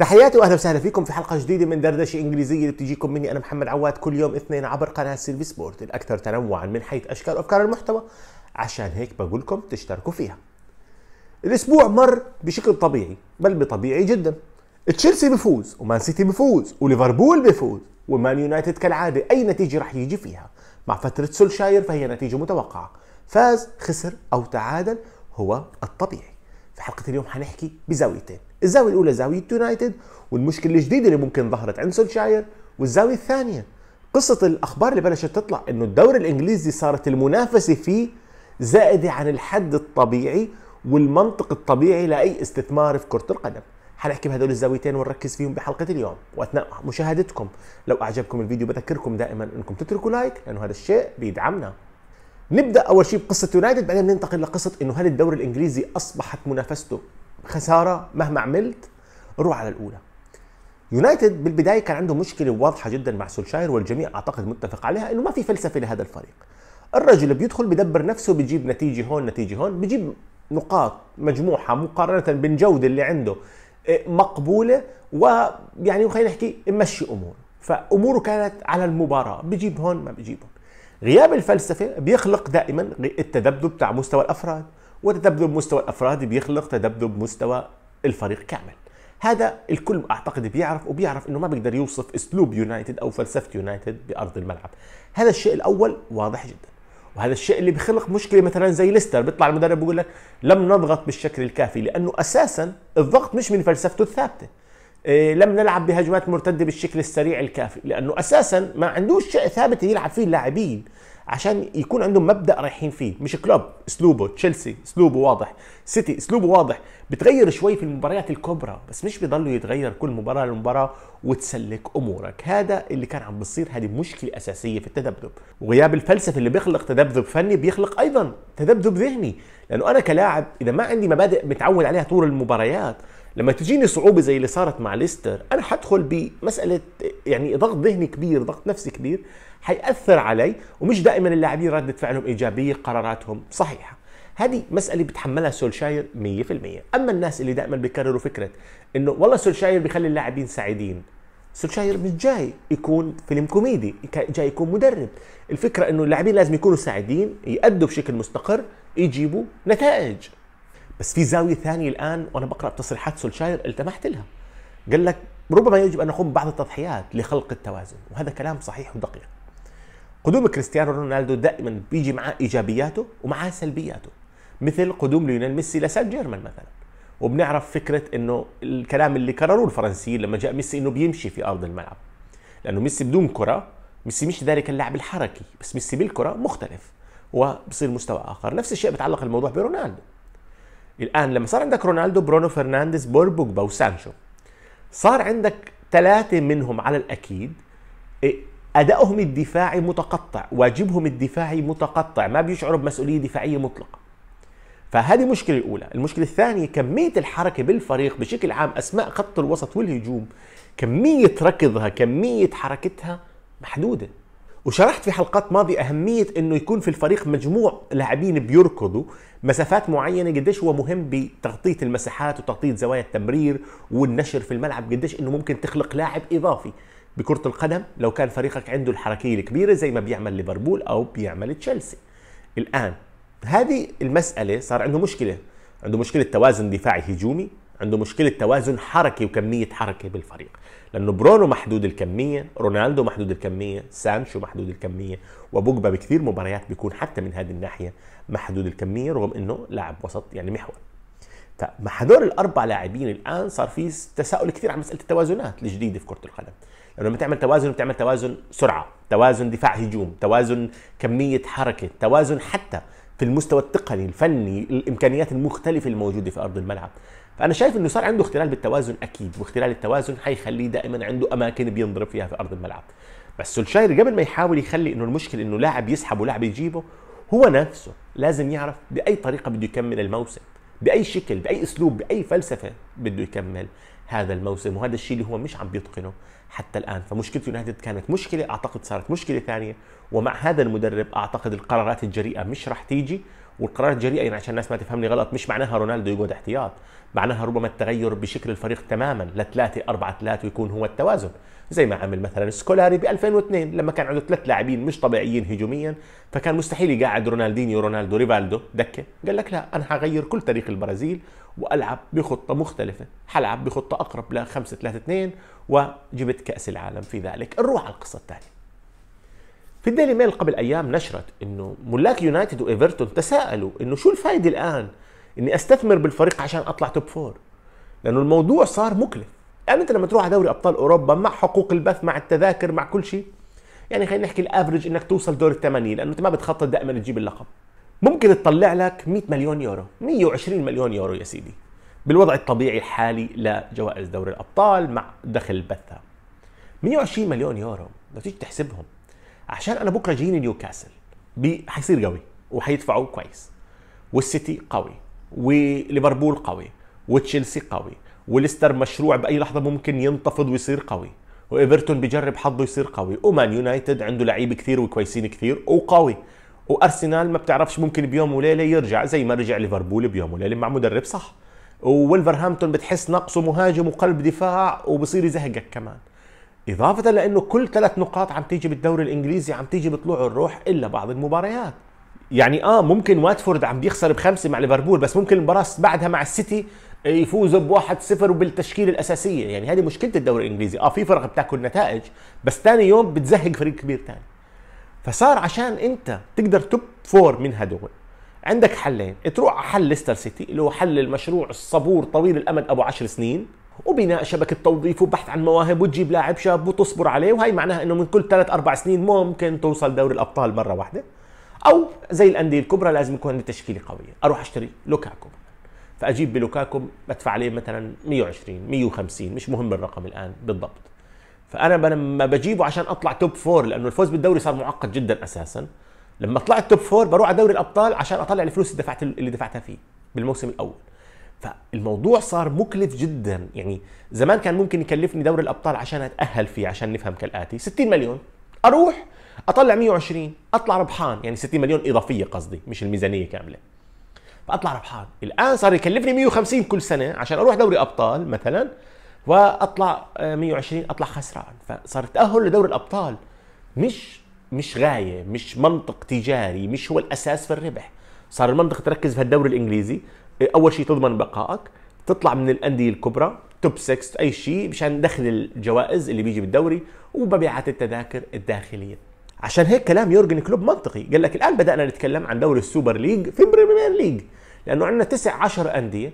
تحياتي واهلا وسهلا فيكم في حلقه جديده من دردشه انجليزيه اللي بتجيكم مني انا محمد عواد كل يوم اثنين عبر قناه سيلفي سبورت الاكثر تنوعا من حيث اشكال وافكار المحتوى عشان هيك بقول لكم تشتركوا فيها. الاسبوع مر بشكل طبيعي بل بطبيعي جدا. تشيلسي بفوز ومان سيتي بفوز وليفربول بفوز ومان يونايتد كالعاده اي نتيجه رح يجي فيها مع فتره سولشاير فهي نتيجه متوقعه فاز خسر او تعادل هو الطبيعي. في حلقه اليوم حنحكي بزاويتين الزاويه الاولى زاويه يونايتد والمشكله الجديده اللي ممكن ظهرت عند سولشاير والزاويه الثانيه قصه الاخبار اللي بلشت تطلع انه الدوري الانجليزي صارت المنافسه فيه زائده عن الحد الطبيعي والمنطق الطبيعي لاي استثمار في كره القدم حنحكي بهدول الزاويتين ونركز فيهم بحلقه اليوم واثناء مشاهدتكم لو اعجبكم الفيديو بذكركم دائما انكم تتركوا لايك لانه هذا الشيء بيدعمنا نبدا اول شيء بقصه يونايتد بعدين ننتقل لقصه انه هل الدوري الانجليزي اصبحت منافسته خساره مهما عملت روح على الاولى يونايتد بالبدايه كان عنده مشكله واضحه جدا مع سولشاير والجميع اعتقد متفق عليها انه ما في فلسفه لهذا الفريق الرجل بيدخل بدبر نفسه بيجيب نتيجه هون نتيجه هون بيجيب نقاط مجموعه مقارنه بالجوده اللي عنده آه، مقبوله ويعني خلينا نحكي مشي اموره فاموره كانت على المباراه بيجيب هون ما بيجيب هون غياب الفلسفه بيخلق دائما التذبذب بتاع مستوى الافراد وتذبذب مستوى الافراد بيخلق تذبذب مستوى الفريق كامل هذا الكل اعتقد بيعرف وبيعرف انه ما بيقدر يوصف اسلوب يونايتد او فلسفه يونايتد بارض الملعب هذا الشيء الاول واضح جدا وهذا الشيء اللي بيخلق مشكله مثلا زي ليستر بيطلع المدرب بيقول لك لم نضغط بالشكل الكافي لانه اساسا الضغط مش من فلسفته الثابته إيه لم نلعب بهجمات مرتده بالشكل السريع الكافي لانه اساسا ما عندوش شيء ثابت يلعب فيه اللاعبين عشان يكون عندهم مبدا رايحين فيه مش كلوب اسلوبه تشيلسي اسلوبه واضح سيتي اسلوبه واضح بتغير شوي في المباريات الكبرى بس مش بيضلوا يتغير كل مباراه لمباراه وتسلك امورك هذا اللي كان عم بيصير هذه مشكله اساسيه في التذبذب وغياب الفلسفه اللي بيخلق تذبذب فني بيخلق ايضا تذبذب ذهني لانه انا كلاعب اذا ما عندي مبادئ متعود عليها طول المباريات لما تجيني صعوبه زي اللي صارت مع ليستر انا حدخل بمساله يعني ضغط ذهني كبير ضغط نفسي كبير حيأثر علي ومش دائما اللاعبين ردة فعلهم ايجابيه قراراتهم صحيحه هذه مسألة بتحملها سولشاير 100% أما الناس اللي دائما بيكرروا فكرة إنه والله سولشاير بيخلي اللاعبين سعيدين سولشاير مش جاي يكون فيلم كوميدي جاي يكون مدرب الفكرة إنه اللاعبين لازم يكونوا سعيدين يأدوا بشكل مستقر يجيبوا نتائج بس في زاويه ثانيه الان وانا بقرا تصريحات سولشاير التمحت لها قال لك ربما يجب ان نقوم ببعض التضحيات لخلق التوازن وهذا كلام صحيح ودقيق قدوم كريستيانو رونالدو دائما بيجي معاه ايجابياته ومعاه سلبياته مثل قدوم ليونيل ميسي لسان جيرمان مثلا وبنعرف فكره انه الكلام اللي كرروه الفرنسيين لما جاء ميسي انه بيمشي في ارض الملعب لانه ميسي بدون كره ميسي مش ذلك اللاعب الحركي بس ميسي بالكره مختلف وبصير مستوى اخر نفس الشيء بتعلق الموضوع برونالدو الان لما صار عندك رونالدو برونو فرنانديز بوربوجبا وسانشو صار عندك ثلاثه منهم على الاكيد إيه، ادائهم الدفاعي متقطع واجبهم الدفاعي متقطع ما بيشعروا بمسؤوليه دفاعيه مطلقه فهذه المشكلة الأولى المشكلة الثانية كمية الحركة بالفريق بشكل عام أسماء خط الوسط والهجوم كمية ركضها كمية حركتها محدودة وشرحت في حلقات ماضية أهمية إنه يكون في الفريق مجموع لاعبين بيركضوا مسافات معينة قديش هو مهم بتغطية المساحات وتغطية زوايا التمرير والنشر في الملعب قديش إنه ممكن تخلق لاعب إضافي بكرة القدم لو كان فريقك عنده الحركية الكبيرة زي ما بيعمل ليفربول أو بيعمل تشيلسي الآن هذه المسألة صار عنده مشكلة عنده مشكلة توازن دفاعي هجومي عنده مشكله توازن حركي وكميه حركه بالفريق لانه برونو محدود الكميه رونالدو محدود الكميه سانشو محدود الكميه وبوجبا بكثير مباريات بيكون حتى من هذه الناحيه محدود الكميه رغم انه لاعب وسط يعني محور فمع هدول الاربع لاعبين الان صار في تساؤل كثير عن مساله التوازنات الجديده في كره القدم لانه لما تعمل توازن بتعمل توازن سرعه توازن دفاع هجوم توازن كميه حركه توازن حتى في المستوى التقني الفني الامكانيات المختلفه الموجوده في ارض الملعب فانا شايف انه صار عنده اختلال بالتوازن اكيد واختلال التوازن حيخليه دائما عنده اماكن بينضرب فيها في ارض الملعب بس سولشاير قبل ما يحاول يخلي انه المشكله انه لاعب يسحب ولاعب يجيبه هو نفسه لازم يعرف باي طريقه بده يكمل الموسم باي شكل باي اسلوب باي فلسفه بده يكمل هذا الموسم وهذا الشيء اللي هو مش عم بيتقنه حتى الان فمشكله يونايتد كانت مشكله اعتقد صارت مشكله ثانيه ومع هذا المدرب اعتقد القرارات الجريئه مش راح تيجي والقرارات الجريئه يعني عشان الناس ما تفهمني غلط مش معناها رونالدو يقعد احتياط معناها ربما التغير بشكل الفريق تماما لثلاثه اربعه ثلاثه ويكون هو التوازن زي ما عمل مثلا سكولاري ب 2002 لما كان عنده ثلاث لاعبين مش طبيعيين هجوميا فكان مستحيل يقعد رونالدينيو رونالدو ريفالدو دكه قال لك لا انا حغير كل تاريخ البرازيل والعب بخطه مختلفه حلعب بخطه اقرب ل 5 3 2 وجبت كاس العالم في ذلك نروح على القصه الثانيه في الديلي ميل قبل ايام نشرت انه ملاك يونايتد وايفرتون تساءلوا انه شو الفائده الان اني استثمر بالفريق عشان اطلع توب فور لانه الموضوع صار مكلف يعني انت لما تروح على دوري ابطال اوروبا مع حقوق البث مع التذاكر مع كل شيء يعني خلينا نحكي الافرج انك توصل دور الثمانيه لانه انت ما بتخطط دائما تجيب اللقب ممكن تطلع لك 100 مليون يورو 120 مليون يورو يا سيدي بالوضع الطبيعي الحالي لجوائز دوري الابطال مع دخل بثها 120 مليون يورو لو تيجي تحسبهم عشان انا بكره جايين نيوكاسل هيصير قوي وهيدفعوا كويس والسيتي قوي وليفربول قوي وتشيلسي قوي وليستر مشروع باي لحظه ممكن ينتفض ويصير قوي وايفرتون بيجرب حظه يصير قوي ومان يونايتد عنده لعيب كثير وكويسين كثير وقوي وارسنال ما بتعرفش ممكن بيوم وليله يرجع زي ما رجع ليفربول بيوم وليله مع مدرب صح وولفرهامبتون بتحس نقصه مهاجم وقلب دفاع وبصير يزهقك كمان اضافه لانه كل ثلاث نقاط عم تيجي بالدوري الانجليزي عم تيجي بطلوع الروح الا بعض المباريات يعني اه ممكن واتفورد عم بيخسر بخمسه مع ليفربول بس ممكن المباراه بعدها مع السيتي يفوزوا بواحد صفر وبالتشكيله الاساسيه يعني هذه مشكله الدوري الانجليزي اه في فرق بتاكل نتائج بس ثاني يوم بتزهق فريق كبير ثاني فصار عشان انت تقدر توب فور من هدول عندك حلين تروح على حل ليستر سيتي اللي هو حل المشروع الصبور طويل الامد ابو عشر سنين وبناء شبكه توظيف وبحث عن مواهب وتجيب لاعب شاب وتصبر عليه وهي معناها انه من كل ثلاث اربع سنين ممكن توصل دوري الابطال مره واحده او زي الانديه الكبرى لازم يكون عندي تشكيله قويه اروح اشتري لوكاكو فاجيب بلوكاكو بدفع عليه مثلا 120 150 مش مهم الرقم الان بالضبط فانا لما بجيبه عشان اطلع توب فور لانه الفوز بالدوري صار معقد جدا اساسا لما طلعت توب فور بروح على دوري الابطال عشان اطلع الفلوس اللي دفعت اللي دفعتها فيه بالموسم الاول فالموضوع صار مكلف جدا يعني زمان كان ممكن يكلفني دوري الابطال عشان اتاهل فيه عشان نفهم كالاتي 60 مليون اروح اطلع 120 اطلع ربحان يعني 60 مليون اضافيه قصدي مش الميزانيه كامله فاطلع ربحان الان صار يكلفني 150 كل سنه عشان اروح دوري ابطال مثلا واطلع 120 آه، اطلع خسران فصار التاهل لدوري الابطال مش مش غايه مش منطق تجاري مش هو الاساس في الربح صار المنطق تركز في الدوري الانجليزي اول شيء تضمن بقائك تطلع من الانديه الكبرى توب 6 اي شيء مشان دخل الجوائز اللي بيجي بالدوري ومبيعات التذاكر الداخليه عشان هيك كلام يورجن كلوب منطقي قال لك الان بدانا نتكلم عن دوري السوبر ليج في البريمير ليج لانه عندنا 9 10 انديه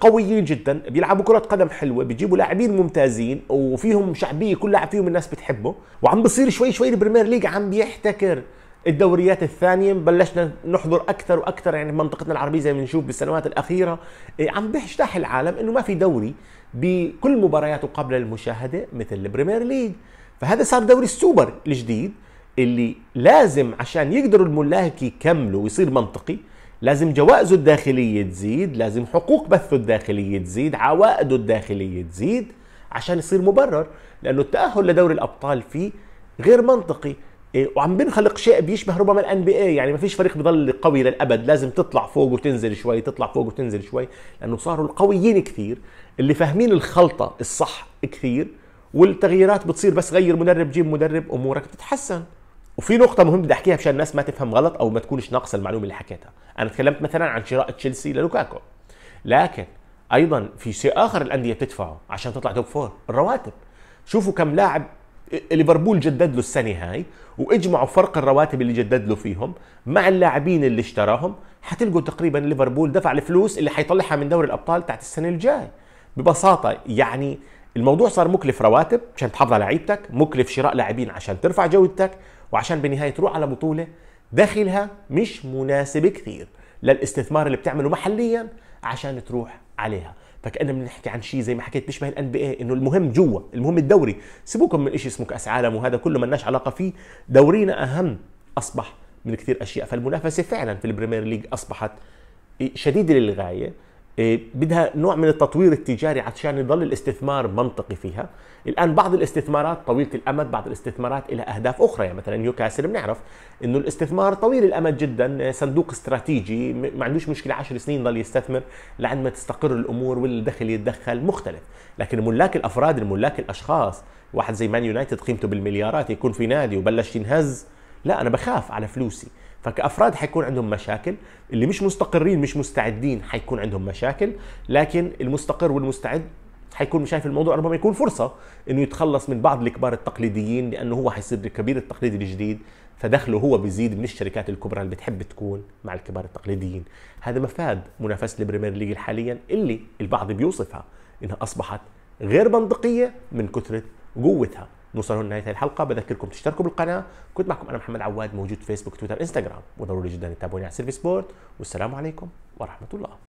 قويين جدا بيلعبوا كرة قدم حلوة بيجيبوا لاعبين ممتازين وفيهم شعبية كل لاعب فيهم الناس بتحبه وعم بصير شوي شوي البريمير ليج عم بيحتكر الدوريات الثانيه بلشنا نحضر اكثر واكثر يعني منطقتنا العربيه زي ما بنشوف بالسنوات الاخيره إيه، عم بيشتاح العالم انه ما في دوري بكل مبارياته قبل المشاهده مثل البريمير ليج فهذا صار دوري السوبر الجديد اللي لازم عشان يقدروا الملاك يكملوا ويصير منطقي لازم جوائزه الداخلية تزيد لازم حقوق بثه الداخلية تزيد عوائده الداخلية تزيد عشان يصير مبرر لأنه التأهل لدوري الأبطال فيه غير منطقي إيه، وعم بنخلق شيء بيشبه ربما الان بي اي يعني ما فيش فريق بضل قوي للابد لازم تطلع فوق وتنزل شوي تطلع فوق وتنزل شوي لانه صاروا القويين كثير اللي فاهمين الخلطه الصح كثير والتغييرات بتصير بس غير مدرب جيب مدرب امورك بتتحسن وفي نقطة مهمة بدي احكيها مشان الناس ما تفهم غلط او ما تكونش ناقصة المعلومة اللي حكيتها، انا تكلمت مثلا عن شراء تشيلسي للوكاكو لكن ايضا في شيء اخر الاندية بتدفعه عشان تطلع توب فور الرواتب شوفوا كم لاعب ليفربول جدد له السنه هاي واجمعوا فرق الرواتب اللي جدد له فيهم مع اللاعبين اللي اشتراهم حتلقوا تقريبا ليفربول دفع الفلوس اللي حيطلعها من دوري الابطال تحت السنه الجاي ببساطه يعني الموضوع صار مكلف رواتب عشان تحافظ على لعيبتك مكلف شراء لاعبين عشان ترفع جودتك وعشان بالنهايه تروح على بطوله دخلها مش مناسب كثير للاستثمار اللي بتعمله محليا عشان تروح عليها فكأننا بنحكي عن شيء زي ما حكيت بيشبه الان بي انه المهم جوا المهم الدوري سيبوكم من شيء اسمه كاس عالم وهذا كله ما لناش علاقه فيه دورينا اهم اصبح من كثير اشياء فالمنافسه فعلا في البريمير ليج اصبحت شديده للغايه إيه، بدها نوع من التطوير التجاري عشان يضل الاستثمار منطقي فيها الان بعض الاستثمارات طويله الامد بعض الاستثمارات الى اهداف اخرى يعني مثلا نيوكاسل بنعرف انه الاستثمار طويل الامد جدا صندوق استراتيجي ما عندوش مشكله 10 سنين ضل يستثمر لعند ما تستقر الامور والدخل يتدخل مختلف لكن ملاك الافراد الملاك الاشخاص واحد زي مان يونايتد قيمته بالمليارات يكون في نادي وبلش ينهز لا انا بخاف على فلوسي فكافراد حيكون عندهم مشاكل اللي مش مستقرين مش مستعدين حيكون عندهم مشاكل لكن المستقر والمستعد حيكون شايف الموضوع ربما يكون فرصه انه يتخلص من بعض الكبار التقليديين لانه هو حيصير الكبير التقليدي الجديد فدخله هو بيزيد من الشركات الكبرى اللي بتحب تكون مع الكبار التقليديين هذا مفاد منافسه البريمير ليج حاليا اللي البعض بيوصفها انها اصبحت غير منطقيه من كثره قوتها نوصل هنا لنهايه الحلقه بذكركم تشتركوا بالقناه كنت معكم انا محمد عواد موجود في فيسبوك تويتر انستغرام وضروري جدا تتابعوني على سيرفي سبورت والسلام عليكم ورحمه الله